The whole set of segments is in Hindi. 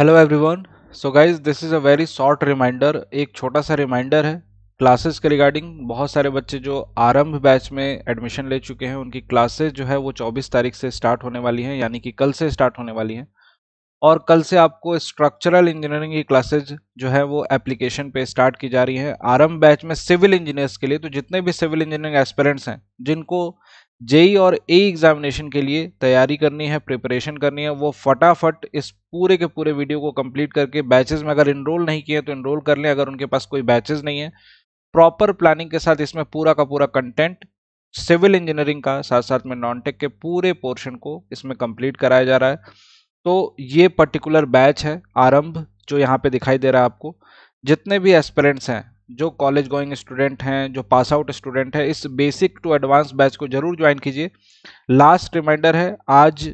hello everyone so guys this is a very short reminder एक छोटा सा रिमाइंडर है क्लासेस के रिगार्डिंग बहुत सारे बच्चे जो आरंभ बैच में एडमिशन ले चुके हैं उनकी क्लासेस जो है वो 24 तारीख से स्टार्ट होने वाली हैं यानी कि कल से स्टार्ट होने वाली हैं और कल से आपको स्ट्रक्चरल इंजीनियरिंग की क्लासेज जो है वो एप्लीकेशन पे स्टार्ट की जा रही है आरम्भ बैच में सिविल इंजीनियर्स के लिए तो जितने भी सिविल इंजीनियरिंग एस्पेरेंट्स हैं जिनको जेई और ए एग्जामिनेशन के लिए तैयारी करनी है प्रिपरेशन करनी है वो फटाफट इस पूरे के पूरे वीडियो को कंप्लीट करके बैचेस में अगर इनरोल नहीं किए तो इनरोल कर लें अगर उनके पास कोई बैचेस नहीं है प्रॉपर प्लानिंग के साथ इसमें पूरा का पूरा कंटेंट सिविल इंजीनियरिंग का साथ साथ में नॉन टेक के पूरे पोर्शन को इसमें कंप्लीट कराया जा रहा है तो ये पर्टिकुलर बैच है आरंभ जो यहाँ पे दिखाई दे रहा है आपको जितने भी एस्पेरेंट्स हैं जो कॉलेज गोइंग स्टूडेंट हैं जो पास आउट स्टूडेंट है इस बेसिक टू एडवांस बैच को जरूर ज्वाइन कीजिए लास्ट रिमाइंडर है आज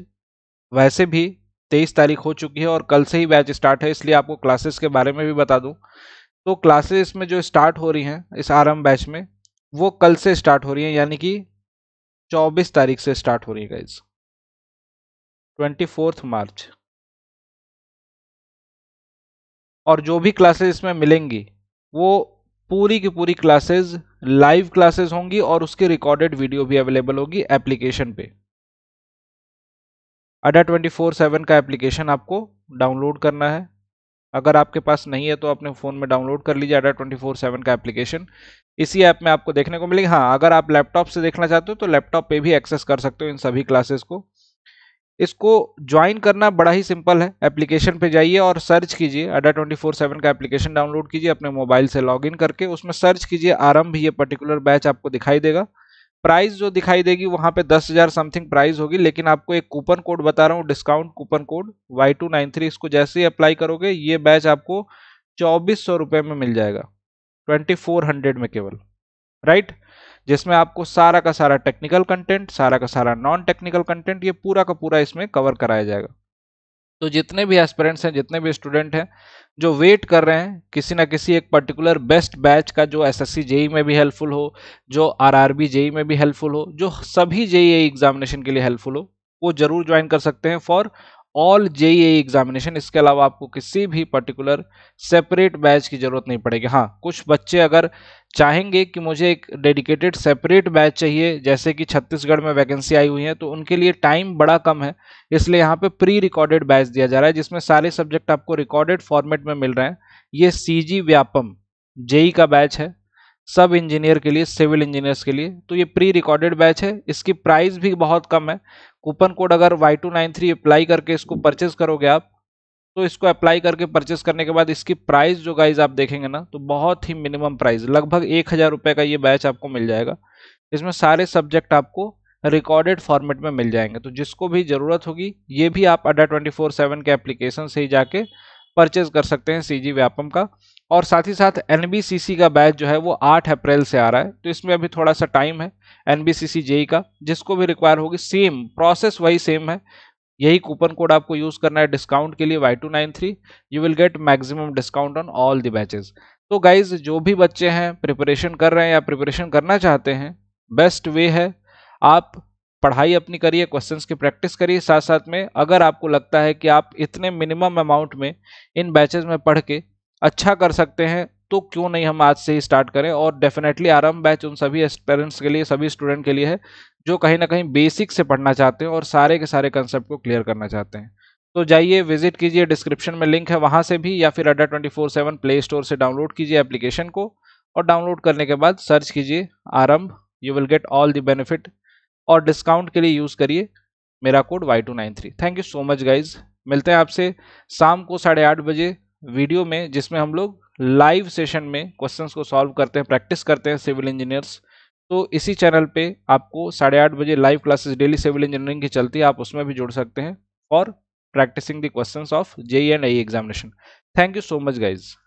वैसे भी तेईस तारीख हो चुकी है और कल से ही बैच स्टार्ट है इसलिए आपको क्लासेस के बारे में भी बता दूं तो क्लासेस में जो स्टार्ट हो रही हैं इस आरम्भ बैच में वो कल से स्टार्ट हो रही हैं यानी कि 24 तारीख से स्टार्ट हो रही है इस ट्वेंटी मार्च और जो भी क्लासेस इसमें मिलेंगी वो पूरी की पूरी क्लासेस लाइव क्लासेस होंगी और उसके रिकॉर्डेड वीडियो भी अवेलेबल होगी एप्लीकेशन पे अडा ट्वेंटी फोर सेवन का एप्लीकेशन आपको डाउनलोड करना है अगर आपके पास नहीं है तो अपने फ़ोन में डाउनलोड कर लीजिए अडा ट्वेंटी फोर सेवन का एप्लीकेशन इसी ऐप में आपको देखने को मिलेगी हाँ अगर आप लैपटॉप से देखना चाहते हो तो लैपटॉप पे भी एक्सेस कर सकते हो इन सभी क्लासेस को इसको ज्वाइन करना बड़ा ही सिंपल है एप्लीकेशन पे जाइए और सर्च कीजिए अडा ट्वेंटी फोर सेवन का एप्लीकेशन डाउनलोड कीजिए अपने मोबाइल से लॉगिन करके उसमें सर्च कीजिए आरंभ ये पर्टिकुलर बैच आपको दिखाई देगा प्राइस जो दिखाई देगी वहां पे दस हजार समथिंग प्राइस होगी लेकिन आपको एक कूपन कोड बता रहा हूँ discount coupon code Y two nine three इसको जैसे ही अप्लाई करोगे ये बैच आपको चौबीस सौ रुपये में मिल जाएगा ट्वेंटी फोर हंड्रेड में केवल राइट जिसमें आपको सारा का सारा टेक्निकल कंटेंट सारा का सारा नॉन टेक्निकल कंटेंट ये पूरा का पूरा इसमें कवर कराया जाएगा तो जितने भी एस्पेरेंट्स हैं जितने भी स्टूडेंट हैं जो वेट कर रहे हैं किसी ना किसी एक पर्टिकुलर बेस्ट बैच का जो एसएससी जेई e में भी हेल्पफुल हो जो आरआरबी जेई e में भी हेल्पफुल हो जो सभी जेई एग्जामिनेशन e के लिए हेल्पफुल हो वो जरूर ज्वाइन कर सकते हैं फॉर ऑल जेईई एग्जामिनेशन इसके अलावा आपको किसी भी पर्टिकुलर सेपरेट बैच की ज़रूरत नहीं पड़ेगी हाँ कुछ बच्चे अगर चाहेंगे कि मुझे एक डेडिकेटेड सेपरेट बैच चाहिए जैसे कि छत्तीसगढ़ में वैकेंसी आई हुई है तो उनके लिए टाइम बड़ा कम है इसलिए यहाँ पे प्री रिकॉर्डेड बैच दिया जा रहा है जिसमें सारे सब्जेक्ट आपको रिकॉर्डेड फॉर्मेट में मिल रहे हैं ये सी व्यापम जेई का बैच है सब इंजीनियर के लिए सिविल इंजीनियर्स के लिए तो ये प्री रिकॉर्डेड बैच है इसकी प्राइस भी बहुत कम है कूपन कोड अगर Y two nine three apply करके इसको परचेज करोगे आप तो इसको अप्लाई करके परचेज करने के बाद इसकी प्राइस जो गाइज आप देखेंगे ना तो बहुत ही मिनिमम प्राइस लगभग एक हज़ार रुपये का ये बैच आपको मिल जाएगा इसमें सारे सब्जेक्ट आपको रिकॉर्डेड फॉर्मेट में मिल जाएंगे तो जिसको भी ज़रूरत होगी ये भी आप अड्डा ट्वेंटी फोर सेवन के एप्लीकेशन से ही जाके परचेज कर सकते हैं सीजी व्यापम का और साथ ही साथ एनबीसीसी का बैच जो है वो 8 अप्रैल से आ रहा है तो इसमें अभी थोड़ा सा टाइम है एनबीसीसी जेई का जिसको भी रिक्वायर होगी सेम प्रोसेस वही सेम है यही कूपन कोड आपको यूज़ करना है डिस्काउंट के लिए Y two nine three you will get maximum discount on all the batches तो गाइज जो भी बच्चे हैं प्रिपरेशन कर रहे हैं या प्रिपरेशन करना चाहते हैं बेस्ट वे है आप पढ़ाई अपनी करिए क्वेश्चंस की प्रैक्टिस करिए साथ साथ में अगर आपको लगता है कि आप इतने मिनिमम अमाउंट में इन बैचेज में पढ़ के अच्छा कर सकते हैं तो क्यों नहीं हम आज से ही स्टार्ट करें और डेफिनेटली आरम बैच उन सभी पेरेंट्स के लिए सभी स्टूडेंट के लिए है जो कहीं ना कहीं बेसिक से पढ़ना चाहते हैं और सारे के सारे कंसेप्ट को क्लियर करना चाहते हैं तो जाइए विजिट कीजिए डिस्क्रिप्शन में लिंक है वहाँ से भी या फिर Adda twenty four seven play store से डाउनलोड कीजिए एप्लीकेशन को और डाउनलोड करने के बाद सर्च कीजिए Arambh you will get all the benefit और डिस्काउंट के लिए यूज़ करिए मेरा code Y two nine three thank you so much guys मिलते हैं आपसे शाम को साढ़े आठ बजे वीडियो में जिसमें हम लोग लाइव सेशन में क्वेश्चंस को सॉल्व करते हैं प्रैक्टिस करते हैं सिविल इंजीनियर्स तो इसी चैनल पे आपको साढ़े आठ बजे live classes daily civil engineering की चलती है आप उसमें भी जुड़ सकते हैं और practising the question of J and I examination thank you so much guys